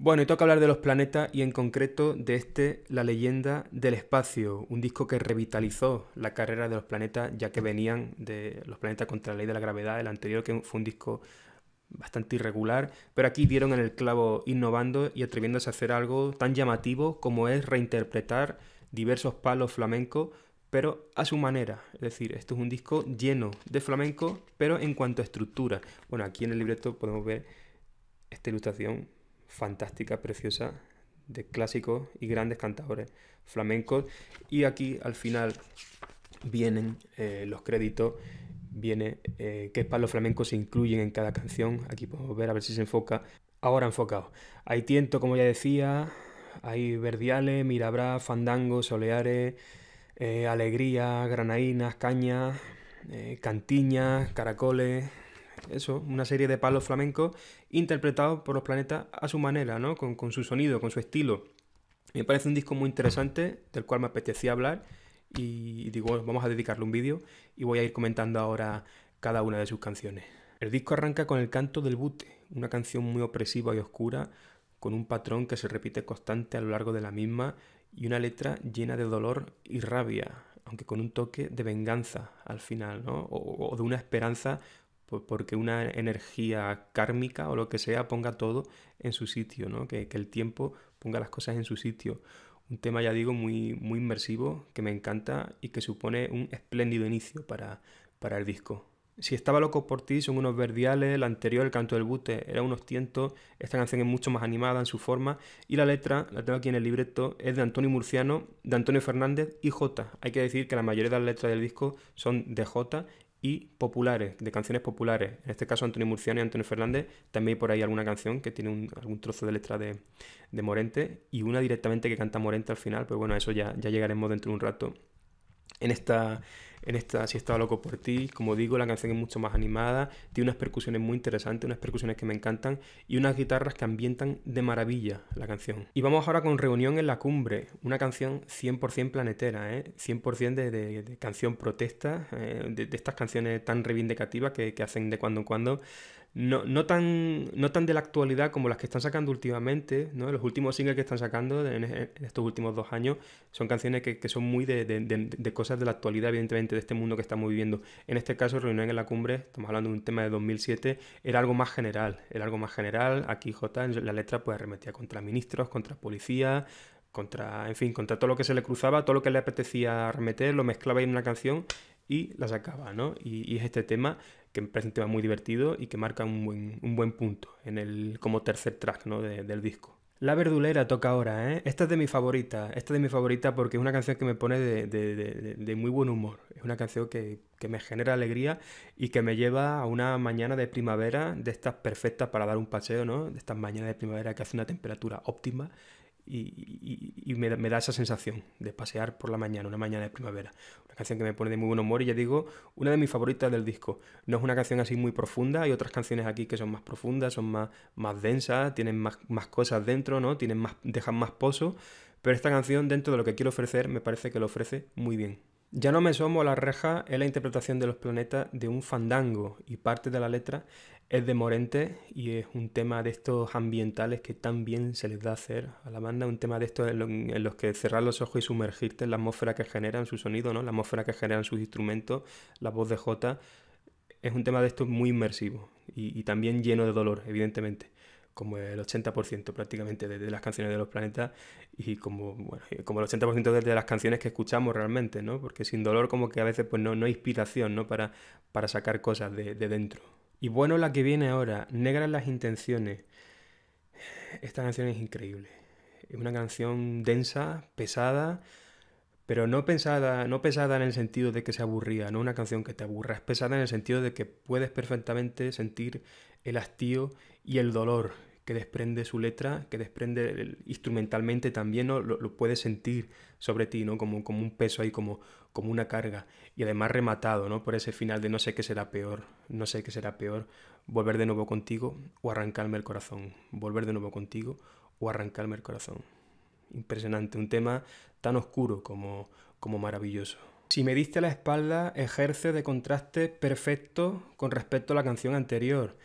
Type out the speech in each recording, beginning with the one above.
Bueno, y toca hablar de los planetas y en concreto de este La leyenda del espacio, un disco que revitalizó la carrera de los planetas ya que venían de los planetas contra la ley de la gravedad, el anterior que fue un disco bastante irregular, pero aquí dieron en el clavo innovando y atreviéndose a hacer algo tan llamativo como es reinterpretar diversos palos flamencos pero a su manera. Es decir, esto es un disco lleno de flamenco, pero en cuanto a estructura. Bueno, aquí en el libreto podemos ver esta ilustración fantástica, preciosa, de clásicos y grandes cantadores flamencos. Y aquí al final vienen eh, los créditos, viene eh, qué palos flamencos se incluyen en cada canción. Aquí podemos ver a ver si se enfoca. Ahora enfocado. Hay tiento, como ya decía, hay verdiales, mirabras fandangos soleares, eh, alegría, granainas, cañas, eh, cantiñas, caracoles, eso, una serie de palos flamencos interpretados por los planetas a su manera, ¿no? Con, su sonido, con su estilo. Me parece un disco muy interesante, del cual me apetecía hablar, y digo, vamos a dedicarle un vídeo y voy a ir comentando ahora cada una de sus canciones. El disco arranca con el canto del bute, una canción muy opresiva y oscura, con un patrón que se repite constante a lo largo de la misma y una letra llena de dolor y rabia, aunque con un toque de venganza al final, ¿no? o de una esperanza porque una energía kármica o lo que sea ponga todo en su sitio, ¿no? que, el tiempo ponga las cosas en su sitio. Un tema, ya digo, muy, muy inmersivo, que me encanta y que supone un espléndido inicio para, para el disco. Si estaba loco por ti son unos verdiales, la anterior, el canto del bute, era unos tientos, esta canción es mucho más animada en su forma y la letra, la tengo aquí en el libreto, es de Antonio Murciano, de Antonio Fernández y J. Hay que decir que la mayoría de las letras del disco son de J y populares, de canciones populares. En este caso, Antonio Murciano y Antonio Fernández. También hay por ahí alguna canción que tiene un, algún trozo de letra de, Morente y una directamente que canta Morente al final, pero bueno, a eso ya, ya llegaremos dentro de un rato en esta en esta, si estaba loco por ti, como digo, la canción es mucho más animada, tiene unas percusiones muy interesantes, unas percusiones que me encantan y unas guitarras que ambientan de maravilla la canción. Y vamos ahora con Reunión en la Cumbre, una canción 100% planetera, 100% ¿eh? de, canción protesta, eh, de, estas canciones tan reivindicativas que, hacen de cuando en cuando. No, no, tan, no tan de la actualidad como las que están sacando últimamente, ¿no? Los últimos singles que están sacando en, estos últimos dos años son canciones que, son muy de cosas de la actualidad, evidentemente de este mundo que estamos viviendo. En este caso, reunión en la cumbre, estamos hablando de un tema de 2007, era algo más general, era algo más general. Aquí J la letra pues arremetía contra ministros, contra policía, contra, en fin, contra todo lo que se le cruzaba, todo lo que le apetecía arremeter, lo mezclaba en una canción y la sacaba, ¿no? Y, es este tema que me parece muy divertido y que marca un buen, punto en el, como tercer track ¿no? del disco. La verdulera toca ahora, ¿eh? Esta es de mi favorita. Esta es de mi favorita porque es una canción que me pone de, de, de, muy buen humor. Es una canción que, que, me genera alegría y que me lleva a una mañana de primavera de estas perfectas para dar un paseo, ¿no? De estas mañanas de primavera que hace una temperatura óptima y, me, me, da esa sensación de pasear por la mañana, una mañana de primavera. Una canción que me pone de muy buen humor y ya digo, una de mis favoritas del disco. No es una canción así muy profunda, hay otras canciones aquí que son más profundas, son más, más densas, tienen más, más cosas dentro, ¿no? Tienen más, dejan más pozo, pero esta canción dentro de lo que quiero ofrecer me parece que lo ofrece muy bien. Ya no me somos, la reja es la interpretación de los planetas de un fandango y parte de la letra es de Morente y es un tema de estos ambientales que tan bien se les da hacer a la banda, un tema de estos en, los que cerrar los ojos y sumergirte en la atmósfera que generan su sonido, ¿no? la atmósfera que generan sus instrumentos, la voz de Jota, es un tema de estos muy inmersivo y también lleno de dolor, evidentemente como el 80% prácticamente de, las canciones de los planetas y como, bueno, como el 80% de, las canciones que escuchamos realmente, ¿no? Porque sin dolor como que a veces pues no, no hay inspiración, ¿no? Para, para sacar cosas de, de, dentro. Y bueno, la que viene ahora, Negras las Intenciones. Esta canción es increíble. Es una canción densa, pesada, pero no pensada, no pesada en el sentido de que se aburría, no una canción que te aburra, es pesada en el sentido de que puedes perfectamente sentir el hastío y el dolor que desprende su letra, que desprende instrumentalmente también, lo, lo, puedes sentir sobre ti, ¿no? Como, un peso ahí, como, como una carga. Y además rematado, ¿no? Por ese final de no sé qué será peor, no sé qué será peor, volver de nuevo contigo o arrancarme el corazón, volver de nuevo contigo o arrancarme el corazón. Impresionante, un tema tan oscuro como, como maravilloso. Si me diste la espalda, ejerce de contraste perfecto con respecto a la canción anterior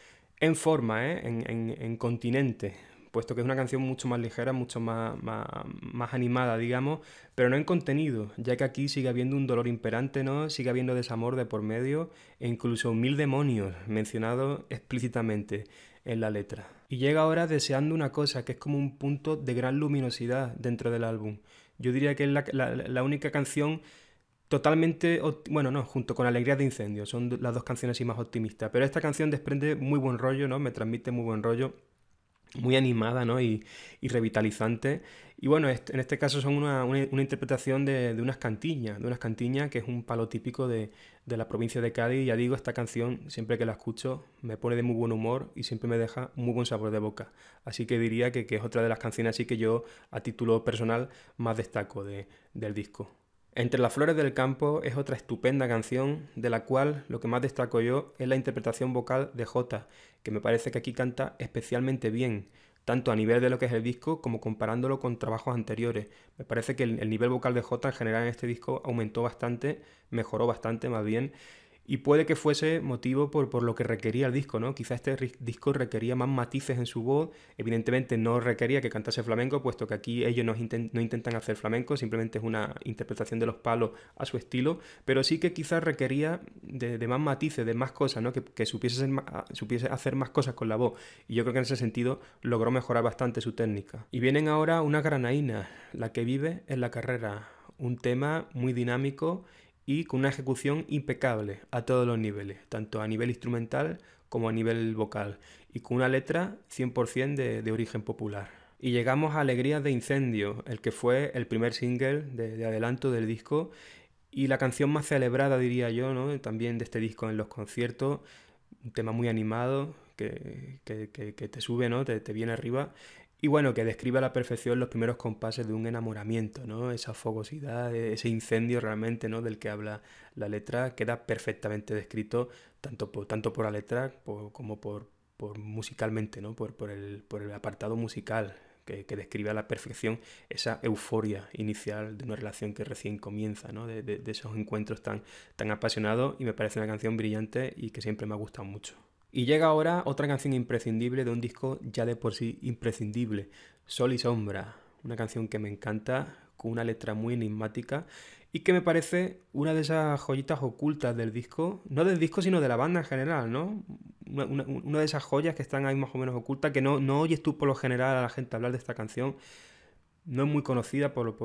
en forma, ¿eh? en, continente, puesto que es una canción mucho más ligera, mucho más, más, animada, digamos, pero no en contenido, ya que aquí sigue habiendo un dolor imperante, ¿no? Sigue habiendo desamor de por medio e incluso mil demonios mencionados explícitamente en la letra. Y llega ahora deseando una cosa que es como un punto de gran luminosidad dentro del álbum. Yo diría que es la única canción totalmente, bueno, no, junto con Alegría de Incendio, son las dos canciones más optimistas, pero esta canción desprende muy buen rollo, ¿no? Me transmite muy buen rollo, muy animada, ¿no? Y, revitalizante. Y bueno, en este caso son una, interpretación de, de, unas cantiñas, de unas cantiñas que es un palo típico de, la provincia de Cádiz. Ya digo, esta canción, siempre que la escucho, me pone de muy buen humor y siempre me deja muy buen sabor de boca. Así que diría que, es otra de las canciones así que yo, a título personal, más destaco del disco. Entre las flores del campo es otra estupenda canción, de la cual lo que más destaco yo es la interpretación vocal de J, que me parece que aquí canta especialmente bien, tanto a nivel de lo que es el disco como comparándolo con trabajos anteriores. Me parece que el, nivel vocal de J en general en este disco aumentó bastante, mejoró bastante más bien, y puede que fuese motivo por, por lo que requería el disco, ¿no? Quizá este disco requería más matices en su voz, evidentemente no requería que cantase flamenco, puesto que aquí ellos no, intentan hacer flamenco, simplemente es una interpretación de los palos a su estilo, pero sí que quizás requería de, más matices, de más cosas, ¿no? Que, supiese, supiese hacer más cosas con la voz. Y yo creo que en ese sentido logró mejorar bastante su técnica. Y vienen ahora una granaina la que vive en la carrera, un tema muy dinámico y con una ejecución impecable a todos los niveles, tanto a nivel instrumental como a nivel vocal, y con una letra 100% de, origen popular. Y llegamos a Alegrías de Incendio, el que fue el primer single de, adelanto del disco y la canción más celebrada, diría yo, también de este disco en los conciertos, un tema muy animado que, te sube, ¿no? te, te viene arriba y bueno, que describe a la perfección los primeros compases de un enamoramiento, ¿no? Esa fogosidad, e-, ese incendio realmente, ¿no? Del que habla la letra, queda perfectamente descrito tanto por, tanto por la letra como por, musicalmente, ¿no? Por, el, apartado musical que, describe a la perfección esa euforia inicial de una relación que recién comienza, ¿no? de, de, esos encuentros tan, tan apasionados y me parece una canción brillante y que siempre me ha gustado mucho. Y llega ahora otra canción imprescindible de un disco ya de por sí imprescindible, Sol y Sombra, una canción que me encanta, con una letra muy enigmática y que me parece una de esas joyitas ocultas del disco, no del disco sino de la banda en general, ¿no? Una, de esas joyas que están ahí más o menos ocultas, que no, no oyes tú por lo general a la gente hablar de esta canción, no es muy conocida por,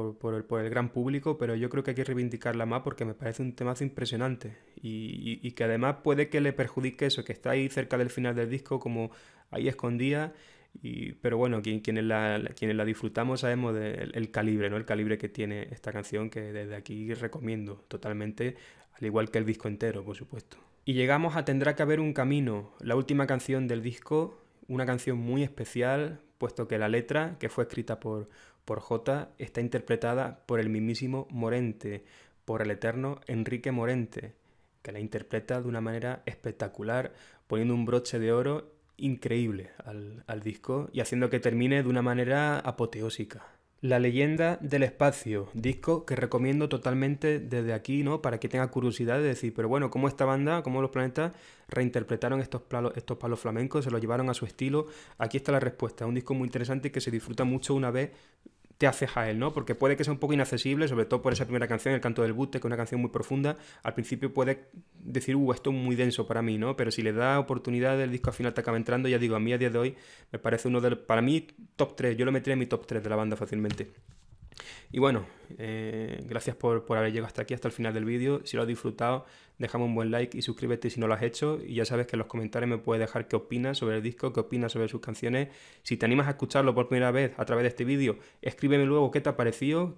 el, gran público, pero yo creo que hay que reivindicarla más porque me parece un temazo impresionante y, que además puede que le perjudique eso, que está ahí cerca del final del disco como ahí escondida, y, pero bueno, quien, quienes, la, la disfrutamos sabemos del calibre, ¿no? el calibre que tiene esta canción que desde aquí recomiendo totalmente, al igual que el disco entero, por supuesto. Y llegamos a Tendrá que haber un camino, la última canción del disco, una canción muy especial, puesto que la letra, que fue escrita por por J está interpretada por el mismísimo Morente, por el eterno Enrique Morente, que la interpreta de una manera espectacular, poniendo un broche de oro increíble al, disco y haciendo que termine de una manera apoteósica. La leyenda del espacio, disco que recomiendo totalmente desde aquí, ¿no? Para que tenga curiosidad de decir, pero bueno, cómo esta banda, cómo los planetas reinterpretaron estos, palos, estos palos flamencos, se los llevaron a su estilo. Aquí está la respuesta, un disco muy interesante que se disfruta mucho una vez te hace jael ¿no? Porque puede que sea un poco inaccesible, sobre todo por esa primera canción, El Canto del bute, que es una canción muy profunda. Al principio puede decir, uh, esto es muy denso para mí, ¿no? Pero si le da oportunidad, el disco al final te acaba entrando. Ya digo, a mí a día de hoy me parece uno de, para mí, top 3. Yo lo metería en mi top 3 de la banda fácilmente. Y bueno, eh, gracias por, haber llegado hasta aquí, hasta el final del vídeo. Si lo has disfrutado, déjame un buen like y suscríbete si no lo has hecho. Y ya sabes que en los comentarios me puedes dejar qué opinas sobre el disco, qué opinas sobre sus canciones. Si te animas a escucharlo por primera vez a través de este vídeo, escríbeme luego qué te ha parecido,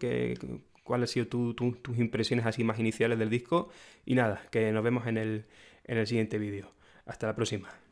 cuáles han sido tus impresiones así más iniciales del disco. Y nada, que nos vemos en el, en el siguiente vídeo. Hasta la próxima.